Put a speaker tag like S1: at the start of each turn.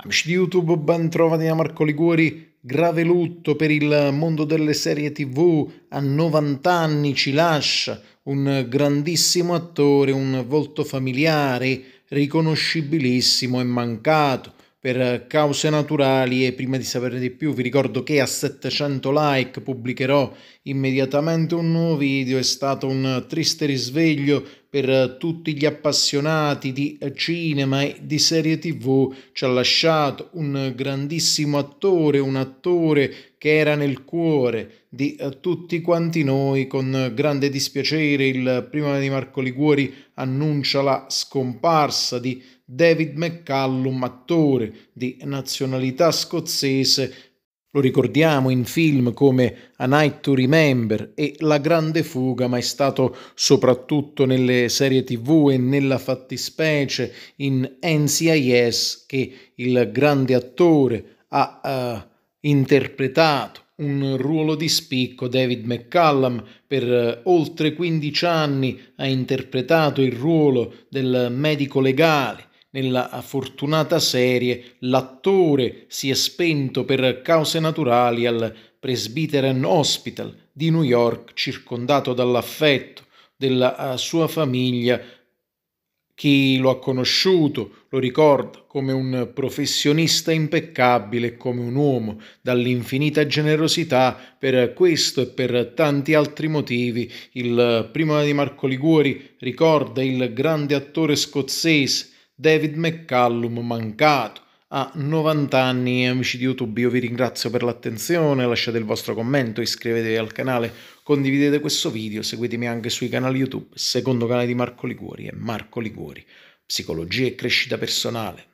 S1: Amici di YouTube, ben trovati da Marco Liguori. Grave lutto per il mondo delle serie TV. A 90 anni ci lascia un grandissimo attore, un volto familiare, riconoscibilissimo e mancato per cause naturali e prima di sapere di più vi ricordo che a 700 like pubblicherò immediatamente un nuovo video, è stato un triste risveglio per eh, tutti gli appassionati di eh, cinema e di serie tv ci ha lasciato un grandissimo attore, un attore che era nel cuore di eh, tutti quanti noi. Con grande dispiacere il prima di Marco Liguori annuncia la scomparsa di David McCallum, attore di nazionalità scozzese lo ricordiamo in film come A Night to Remember e La Grande Fuga, ma è stato soprattutto nelle serie tv e nella fattispecie in NCIS che il grande attore ha uh, interpretato un ruolo di spicco. David McCallum per uh, oltre 15 anni ha interpretato il ruolo del medico legale nella fortunata serie l'attore si è spento per cause naturali al Presbyterian Hospital di New York, circondato dall'affetto della eh, sua famiglia. Chi lo ha conosciuto lo ricorda come un professionista impeccabile, come un uomo dall'infinita generosità, per questo e per tanti altri motivi. Il eh, primo di Marco Liguori ricorda il grande attore scozzese David McCallum mancato. A 90 anni, amici di YouTube, io vi ringrazio per l'attenzione, lasciate il vostro commento, iscrivetevi al canale, condividete questo video, seguitemi anche sui canali YouTube, secondo canale di Marco Liguori è Marco Liguori, psicologia e crescita personale.